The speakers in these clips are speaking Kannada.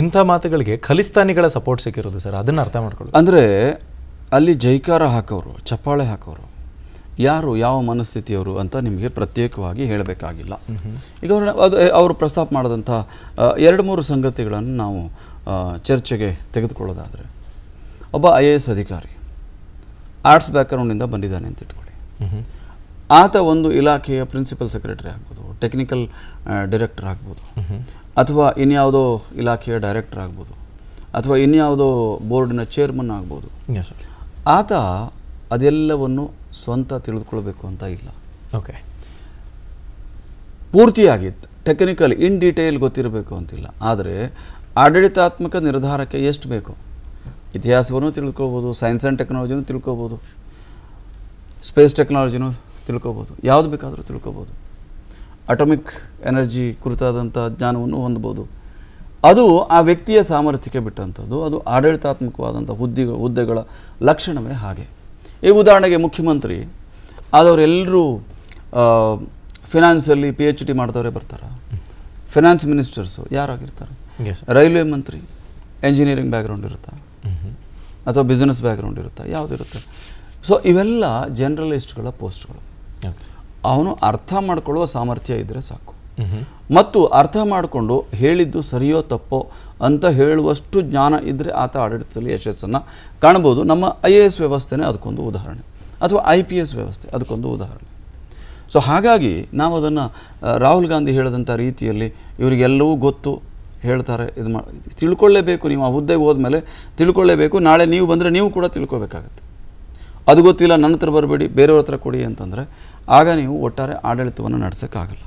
ಇಂಥ ಮಾತುಗಳಿಗೆ ಖಲಿಸ್ತಾನಿಗಳ ಸಪೋರ್ಟ್ ಸಿಕ್ಕಿರೋದು ಸರ್ ಅದನ್ನು ಅರ್ಥ ಮಾಡ್ಕೊಳ್ಳಿ ಅಂದರೆ ಅಲ್ಲಿ ಜೈಕಾರ ಹಾಕೋರು ಚಪ್ಪಾಳೆ ಹಾಕೋರು ಯಾರು ಯಾವ ಮನಸ್ಥಿತಿಯವರು ಅಂತ ನಿಮಗೆ ಪ್ರತ್ಯೇಕವಾಗಿ ಹೇಳಬೇಕಾಗಿಲ್ಲ ಈಗ ಅದು ಅವರು ಪ್ರಸ್ತಾಪ ಮಾಡಿದಂಥ ಎರಡು ಮೂರು ಸಂಗತಿಗಳನ್ನು ನಾವು ಚರ್ಚೆಗೆ ತೆಗೆದುಕೊಳ್ಳೋದಾದರೆ ಒಬ್ಬ ಐ ಎ ಎಸ್ ಅಧಿಕಾರಿ ಆರ್ಟ್ಸ್ ಬ್ಯಾಕ್ಗ್ರೌಂಡಿಂದ ಬಂದಿದ್ದಾನೆ ಅಂತ ಇಟ್ಕೊಳ್ಳಿ ಆತ ಒಂದು ಇಲಾಖೆಯ ಪ್ರಿನ್ಸಿಪಲ್ ಸೆಕ್ರೆಟರಿ ಆಗ್ಬೋದು ಟೆಕ್ನಿಕಲ್ ಡೈರೆಕ್ಟರ್ ಆಗ್ಬೋದು ಅಥವಾ ಇನ್ಯಾವುದೋ ಇಲಾಖೆಯ ಡೈರೆಕ್ಟರ್ ಆಗ್ಬೋದು ಅಥವಾ ಇನ್ಯಾವುದೋ ಬೋರ್ಡಿನ ಚೇರ್ಮನ್ ಆಗ್ಬೋದು ಆತ ಅದೆಲ್ಲವನ್ನು ಸ್ವಂತ ತಿಳಿದುಕೊಳ್ಬೇಕು ಅಂತ ಇಲ್ಲ ಓಕೆ ಪೂರ್ತಿಯಾಗಿ ಟೆಕ್ನಿಕಲ್ ಇನ್ ಡೀಟೇಲ್ ಗೊತ್ತಿರಬೇಕು ಅಂತಿಲ್ಲ ಆದರೆ ಆಡಳಿತಾತ್ಮಕ ನಿರ್ಧಾರಕ್ಕೆ ಎಷ್ಟು ಬೇಕು ಇತಿಹಾಸವನ್ನು ತಿಳ್ಕೊಬೋದು ಸೈನ್ಸ್ ಆ್ಯಂಡ್ ಟೆಕ್ನಾಲಜಿನೂ ತಿಳ್ಕೊಬೋದು ಸ್ಪೇಸ್ ಟೆಕ್ನಾಲಜಿನೂ ತಿಳ್ಕೊಬೋದು ಯಾವುದು ಬೇಕಾದರೂ ತಿಳ್ಕೊಬೋದು ಅಟಮಿಕ್ ಎನರ್ಜಿ ಕುರಿತಾದಂಥ ಜ್ಞಾನವನ್ನು ಹೊಂದ್ಬೋದು ಅದು ಆ ವ್ಯಕ್ತಿಯ ಸಾಮರ್ಥ್ಯಕ್ಕೆ ಬಿಟ್ಟಂಥದ್ದು ಅದು ಆಡಳಿತಾತ್ಮಕವಾದಂಥ ಹುದ್ದೆ ಹುದ್ದೆಗಳ ಲಕ್ಷಣವೇ ಹಾಗೆ ಈ ಉದಾಹರಣೆಗೆ ಮುಖ್ಯಮಂತ್ರಿ ಆದವರೆಲ್ಲರೂ ಫಿನಾನ್ಸಲ್ಲಿ ಪಿ ಎಚ್ ಡಿ ಮಾಡಿದವರೇ ಬರ್ತಾರೆ ಫಿನಾನ್ಸ್ ಮಿನಿಸ್ಟರ್ಸು ಯಾರಾಗಿರ್ತಾರೆ ರೈಲ್ವೆ ಮಂತ್ರಿ ಎಂಜಿನಿಯರಿಂಗ್ ಬ್ಯಾಕ್ಗ್ರೌಂಡ್ ಇರುತ್ತಾ ಅಥವಾ ಬಿಸ್ನೆಸ್ ಬ್ಯಾಕ್ಗ್ರೌಂಡ್ ಇರುತ್ತಾ ಯಾವುದಿರುತ್ತೆ ಸೊ ಇವೆಲ್ಲ ಜರ್ನಲಿಸ್ಟ್ಗಳ ಪೋಸ್ಟ್ಗಳು ಅವನು ಅರ್ಥ ಮಾಡಿಕೊಳ್ಳುವ ಸಾಮರ್ಥ್ಯ ಇದ್ದರೆ ಸಾಕು ಮತ್ತು ಅರ್ಥ ಮಾಡಿಕೊಂಡು ಹೇಳಿದ್ದು ಸರಿಯೋ ತಪ್ಪೋ ಅಂತ ಹೇಳುವಷ್ಟು ಜ್ಞಾನ ಇದ್ದರೆ ಆತ ಆಡಳಿತದಲ್ಲಿ ಯಶಸ್ಸನ್ನು ಕಾಣ್ಬೋದು ನಮ್ಮ ಐ ಎ ಎಸ್ ವ್ಯವಸ್ಥೆನೇ ಅದಕ್ಕೊಂದು ಉದಾಹರಣೆ ಅಥವಾ ಐ ಪಿ ಎಸ್ ವ್ಯವಸ್ಥೆ ಅದಕ್ಕೊಂದು ಉದಾಹರಣೆ ಸೊ ಹಾಗಾಗಿ ನಾವು ಅದನ್ನು ರಾಹುಲ್ ಗಾಂಧಿ ಹೇಳಿದಂಥ ರೀತಿಯಲ್ಲಿ ಇವರಿಗೆಲ್ಲವೂ ಗೊತ್ತು ಹೇಳ್ತಾರೆ ಇದು ಮಾಡಿ ತಿಳ್ಕೊಳ್ಳೇಬೇಕು ನೀವು ಆ ಹುದ್ದೆ ಹೋದ್ಮೇಲೆ ತಿಳ್ಕೊಳ್ಳೇಬೇಕು ನಾಳೆ ನೀವು ಬಂದರೆ ನೀವು ಕೂಡ ತಿಳ್ಕೊಬೇಕಾಗತ್ತೆ ಅದು ಗೊತ್ತಿಲ್ಲ ನನ್ನ ಹತ್ರ ಬರಬೇಡಿ ಬೇರೆಯವ್ರ ಹತ್ರ ಕೊಡಿ ಅಂತಂದರೆ ಆಗ ನೀವು ಒಟ್ಟಾರೆ ಆಡಳಿತವನ್ನು ನಡೆಸೋಕ್ಕಾಗಲ್ಲ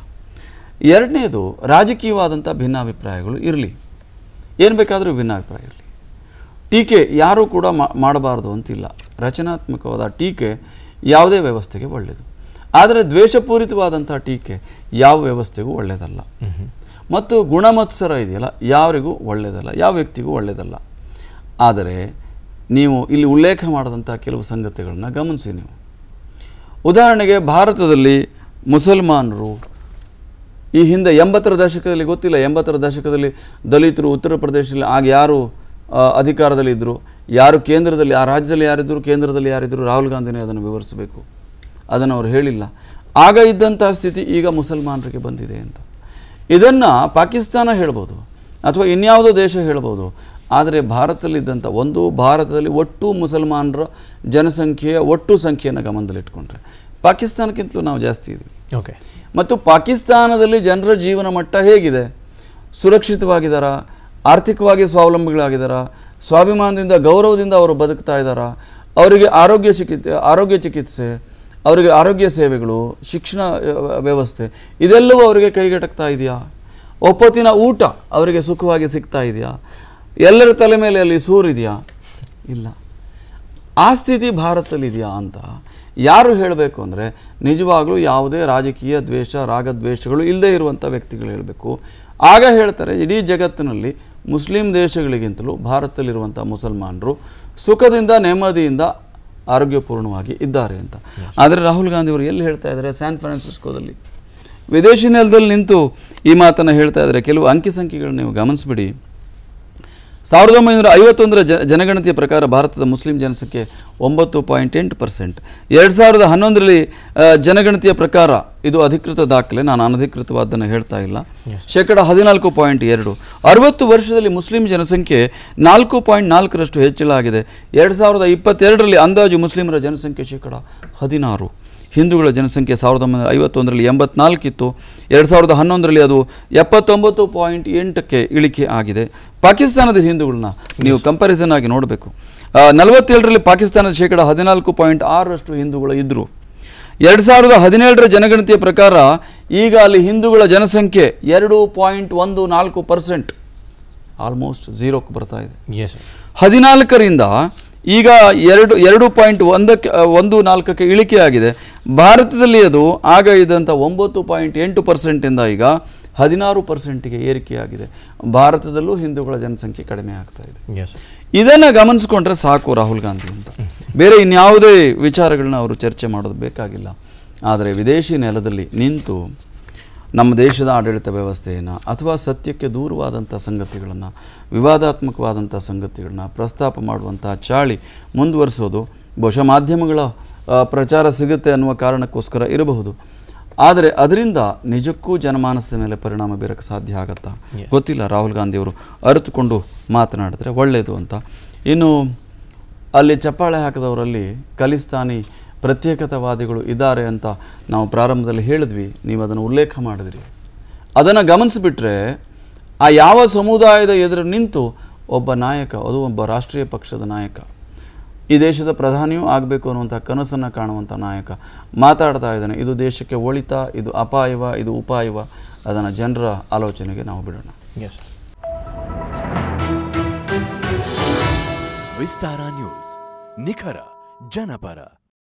ಎರಡನೇದು ರಾಜಕೀಯವಾದಂಥ ಭಿನ್ನಾಭಿಪ್ರಾಯಗಳು ಇರಲಿ ಏನು ಬೇಕಾದರೂ ಭಿನ್ನಾಭಿಪ್ರಾಯ ಇರಲಿ ಟೀಕೆ ಯಾರೂ ಕೂಡ ಮಾಡಬಾರ್ದು ಅಂತಿಲ್ಲ ರಚನಾತ್ಮಕವಾದ ಟೀಕೆ ಯಾವುದೇ ವ್ಯವಸ್ಥೆಗೆ ಒಳ್ಳೆಯದು ಆದರೆ ದ್ವೇಷಪೂರಿತವಾದಂಥ ಟೀಕೆ ಯಾವ ವ್ಯವಸ್ಥೆಗೂ ಒಳ್ಳೆಯದಲ್ಲ ಮತ್ತು ಗುಣಮತ್ಸರ ಇದೆಯಲ್ಲ ಯಾರಿಗೂ ಒಳ್ಳೆಯದಲ್ಲ ಯಾವ ವ್ಯಕ್ತಿಗೂ ಒಳ್ಳೆಯದಲ್ಲ ಆದರೆ ನೀವು ಇಲ್ಲಿ ಉಲ್ಲೇಖ ಮಾಡಿದಂಥ ಕೆಲವು ಸಂಗತಿಗಳನ್ನು ಗಮನಿಸಿ ನೀವು ಉದಾಹರಣೆಗೆ ಭಾರತದಲ್ಲಿ ಮುಸಲ್ಮಾನರು ಈ ಹಿಂದೆ ಎಂಬತ್ತರ ದಶಕದಲ್ಲಿ ಗೊತ್ತಿಲ್ಲ ಎಂಬತ್ತರ ದಶಕದಲ್ಲಿ ದಲಿತರು ಉತ್ತರ ಪ್ರದೇಶದಲ್ಲಿ ಆಗ ಯಾರು ಅಧಿಕಾರದಲ್ಲಿ ಇದ್ದರು ಯಾರು ಕೇಂದ್ರದಲ್ಲಿ ಆ ರಾಜ್ಯದಲ್ಲಿ ಯಾರಿದ್ದರು ಕೇಂದ್ರದಲ್ಲಿ ಯಾರಿದ್ದರು ರಾಹುಲ್ ಗಾಂಧಿನೇ ಅದನ್ನು ವಿವರಿಸಬೇಕು ಅದನ್ನು ಅವರು ಹೇಳಿಲ್ಲ ಆಗ ಇದ್ದಂಥ ಸ್ಥಿತಿ ಈಗ ಮುಸಲ್ಮಾನರಿಗೆ ಬಂದಿದೆ ಅಂತ ಇದನ್ನು ಪಾಕಿಸ್ತಾನ ಹೇಳ್ಬೋದು ಅಥವಾ ಇನ್ಯಾವುದೋ ದೇಶ ಹೇಳ್ಬೋದು ಆದರೆ ಭಾರತದಲ್ಲಿದ್ದಂಥ ಒಂದು ಭಾರತದಲ್ಲಿ ಒಟ್ಟು ಮುಸಲ್ಮಾನರ ಜನಸಂಖ್ಯೆಯ ಒಟ್ಟು ಸಂಖ್ಯೆಯನ್ನು ಗಮನದಲ್ಲಿಟ್ಕೊಂಡ್ರೆ ಪಾಕಿಸ್ತಾನಕ್ಕಿಂತಲೂ ನಾವು ಜಾಸ್ತಿ ಇದ್ದೀವಿ ಓಕೆ ಮತ್ತು ಪಾಕಿಸ್ತಾನದಲ್ಲಿ ಜನರ ಜೀವನ ಮಟ್ಟ ಹೇಗಿದೆ ಸುರಕ್ಷಿತವಾಗಿದ್ದಾರಾ ಆರ್ಥಿಕವಾಗಿ ಸ್ವಾವಲಂಬಿಗಳಾಗಿದ್ದಾರಾ ಸ್ವಾಭಿಮಾನದಿಂದ ಗೌರವದಿಂದ ಅವರು ಬದುಕ್ತಾ ಇದ್ದಾರಾ ಅವರಿಗೆ ಆರೋಗ್ಯ ಚಿಕಿತ್ಸೆ ಆರೋಗ್ಯ ಚಿಕಿತ್ಸೆ ಅವರಿಗೆ ಆರೋಗ್ಯ ಸೇವೆಗಳು ಶಿಕ್ಷಣ ವ್ಯವಸ್ಥೆ ಇದೆಲ್ಲವೂ ಅವರಿಗೆ ಕೈಗೆಟಕ್ತಾ ಇದೆಯಾ ಒಪ್ಪತ್ತಿನ ಊಟ ಅವರಿಗೆ ಸುಖವಾಗಿ ಸಿಗ್ತಾ ಇದೆಯಾ ಎಲ್ಲರ ತಲೆ ಮೇಲೆ ಅಲ್ಲಿ ಸೂರಿದೆಯಾ ಇಲ್ಲ ಆ ಸ್ಥಿತಿ ಭಾರತದಲ್ಲಿದೆಯಾ ಅಂತ ಯಾರು ಹೇಳಬೇಕು ಅಂದರೆ ನಿಜವಾಗಲೂ ಯಾವುದೇ ರಾಜಕೀಯ ದ್ವೇಷ ರಾಗದ್ವೇಷಗಳು ಇಲ್ಲದೇ ಇರುವಂಥ ವ್ಯಕ್ತಿಗಳು ಹೇಳಬೇಕು ಆಗ ಹೇಳ್ತಾರೆ ಇಡೀ ಜಗತ್ತಿನಲ್ಲಿ ಮುಸ್ಲಿಂ ದೇಶಗಳಿಗಿಂತಲೂ ಭಾರತದಲ್ಲಿರುವಂಥ ಮುಸಲ್ಮಾನರು ಸುಖದಿಂದ ನೆಮ್ಮದಿಯಿಂದ ಆರೋಗ್ಯಪೂರ್ಣವಾಗಿ ಇದ್ದಾರೆ ಅಂತ ಆದರೆ ರಾಹುಲ್ ಗಾಂಧಿ ಅವರು ಎಲ್ಲಿ ಹೇಳ್ತಾ ಇದ್ದಾರೆ ಸ್ಯಾನ್ ಫ್ರಾನ್ಸಿಸ್ಕೋದಲ್ಲಿ ವಿದೇಶಿ ನೆಲದಲ್ಲಿ ನಿಂತು ಈ ಮಾತನ್ನು ಹೇಳ್ತಾ ಇದ್ದಾರೆ ಕೆಲವು ಅಂಕಿ ಸಂಖ್ಯೆಗಳನ್ನ ನೀವು ಗಮನಿಸ್ಬಿಡಿ ಸಾವಿರದ ಒಂಬೈನೂರ ಐವತ್ತೊಂದರ ಜನಗಣತಿಯ ಪ್ರಕಾರ ಭಾರತದ ಮುಸ್ಲಿಂ ಜನಸಂಖ್ಯೆ ಒಂಬತ್ತು ಪಾಯಿಂಟ್ ಎಂಟು ಪರ್ಸೆಂಟ್ ಎರಡು ಸಾವಿರದ ಹನ್ನೊಂದರಲ್ಲಿ ಜನಗಣತಿಯ ಪ್ರಕಾರ ಇದು ಅಧಿಕೃತ ದಾಖಲೆ ನಾನು ಅನಧಿಕೃತವಾದ್ದನ್ನು ಹೇಳ್ತಾ ಇಲ್ಲ ಶೇಕಡ ಹದಿನಾಲ್ಕು ಪಾಯಿಂಟ್ ಎರಡು ಅರವತ್ತು ವರ್ಷದಲ್ಲಿ ಮುಸ್ಲಿಂ ಜನಸಂಖ್ಯೆ ನಾಲ್ಕು ಪಾಯಿಂಟ್ ನಾಲ್ಕರಷ್ಟು ಹೆಚ್ಚಳ ಆಗಿದೆ ಎರಡು ಸಾವಿರದ ಇಪ್ಪತ್ತೆರಡರಲ್ಲಿ ಅಂದಾಜು ಮುಸ್ಲಿಮರ ಜನಸಂಖ್ಯೆ ಶೇಕಡ ಹದಿನಾರು ಹಿಂದೂಗಳ ಜನಸಂಖ್ಯೆ ಸಾವಿರದ ಒಂಬೈನೂರ ಐವತ್ತೊಂದರಲ್ಲಿ ಎಂಬತ್ನಾಲ್ಕಿತ್ತು ಎರಡು ಸಾವಿರದ ಹನ್ನೊಂದರಲ್ಲಿ ಅದು ಎಪ್ಪತ್ತೊಂಬತ್ತು ಪಾಯಿಂಟ್ ಎಂಟಕ್ಕೆ ಇಳಿಕೆ ಆಗಿದೆ ಪಾಕಿಸ್ತಾನದ ಹಿಂದೂಗಳನ್ನ ನೀವು ಕಂಪ್ಯಾರಿಸನ್ ಆಗಿ ನೋಡಬೇಕು ನಲವತ್ತೇಳರಲ್ಲಿ ಪಾಕಿಸ್ತಾನದ ಶೇಕಡ ಹದಿನಾಲ್ಕು ಪಾಯಿಂಟ್ ಆರರಷ್ಟು ಹಿಂದೂಗಳು ಇದ್ದರು ಎರಡು ಸಾವಿರದ ಹದಿನೇಳರ ಜನಗಣತಿಯ ಪ್ರಕಾರ ಈಗ ಅಲ್ಲಿ ಹಿಂದೂಗಳ ಜನಸಂಖ್ಯೆ ಎರಡು ಪಾಯಿಂಟ್ ಒಂದು ನಾಲ್ಕು ಪರ್ಸೆಂಟ್ ಆಲ್ಮೋಸ್ಟ್ ಝೀರೋಕ್ಕೆ ಬರ್ತಾ ಇದೆ ಹದಿನಾಲ್ಕರಿಂದ ಈಗ ಎರಡು ಎರಡು ಪಾಯಿಂಟ್ ಒಂದಕ್ಕೆ ಒಂದು ನಾಲ್ಕಕ್ಕೆ ಇಳಿಕೆಯಾಗಿದೆ ಭಾರತದಲ್ಲಿ ಅದು ಆಗ ಇದ್ದಂಥ ಒಂಬತ್ತು ಪಾಯಿಂಟ್ ಎಂಟು ಪರ್ಸೆಂಟಿಂದ ಈಗ ಹದಿನಾರು ಪರ್ಸೆಂಟಿಗೆ ಏರಿಕೆಯಾಗಿದೆ ಭಾರತದಲ್ಲೂ ಹಿಂದೂಗಳ ಜನಸಂಖ್ಯೆ ಕಡಿಮೆ ಆಗ್ತಾ ಇದೆ ಇದನ್ನು ಗಮನಿಸ್ಕೊಂಡ್ರೆ ಸಾಕು ರಾಹುಲ್ ಗಾಂಧಿ ಅಂತ ಬೇರೆ ಇನ್ಯಾವುದೇ ವಿಚಾರಗಳನ್ನ ಅವರು ಚರ್ಚೆ ಮಾಡೋದು ಬೇಕಾಗಿಲ್ಲ ಆದರೆ ವಿದೇಶಿ ನೆಲದಲ್ಲಿ ನಿಂತು ನಮ್ಮ ದೇಶದ ಆಡಳಿತ ವ್ಯವಸ್ಥೆಯನ್ನು ಅಥವಾ ಸತ್ಯಕ್ಕೆ ದೂರವಾದಂಥ ಸಂಗತಿಗಳನ್ನು ವಿವಾದಾತ್ಮಕವಾದಂಥ ಸಂಗತಿಗಳನ್ನ ಪ್ರಸ್ತಾಪ ಮಾಡುವಂಥ ಚಾಳಿ ಮುಂದುವರಿಸೋದು ಬಹುಶಃ ಮಾಧ್ಯಮಗಳ ಪ್ರಚಾರ ಸಿಗುತ್ತೆ ಅನ್ನುವ ಕಾರಣಕ್ಕೋಸ್ಕರ ಇರಬಹುದು ಆದರೆ ಅದರಿಂದ ನಿಜಕ್ಕೂ ಜನಮಾನಸದ ಮೇಲೆ ಪರಿಣಾಮ ಬೀರಕ್ಕೆ ಸಾಧ್ಯ ಆಗತ್ತಾ ಗೊತ್ತಿಲ್ಲ ರಾಹುಲ್ ಗಾಂಧಿಯವರು ಅರಿತುಕೊಂಡು ಮಾತನಾಡಿದ್ರೆ ಒಳ್ಳೆಯದು ಅಂತ ಇನ್ನು ಅಲ್ಲಿ ಚಪ್ಪಾಳೆ ಹಾಕಿದವರಲ್ಲಿ ಖಲಿಸ್ತಾನಿ ಪ್ರತ್ಯೇಕತಾವಾದಿಗಳು ಇದ್ದಾರೆ ಅಂತ ನಾವು ಪ್ರಾರಂಭದಲ್ಲಿ ಹೇಳಿದ್ವಿ ನೀವು ಅದನ್ನು ಉಲ್ಲೇಖ ಮಾಡಿದ್ರಿ ಅದನ್ನು ಗಮನಿಸಿಬಿಟ್ರೆ ಆ ಯಾವ ಸಮುದಾಯದ ಎದುರು ನಿಂತು ಒಬ್ಬ ನಾಯಕ ಅದು ಒಬ್ಬ ರಾಷ್ಟ್ರೀಯ ಪಕ್ಷದ ನಾಯಕ ಈ ದೇಶದ ಪ್ರಧಾನಿಯೂ ಆಗಬೇಕು ಅನ್ನುವಂಥ ಕನಸನ್ನು ಕಾಣುವಂಥ ನಾಯಕ ಮಾತಾಡ್ತಾ ಇದ್ದಾನೆ ಇದು ದೇಶಕ್ಕೆ ಒಳಿತ ಇದು ಅಪಾಯವ ಇದು ಉಪಾಯವ ಅದನ್ನು ಜನರ ಆಲೋಚನೆಗೆ ನಾವು ಬಿಡೋಣ ಎಸ್ ವಿಸ್ತಾರ ನ್ಯೂಸ್ ನಿಖರ ಜನಪರ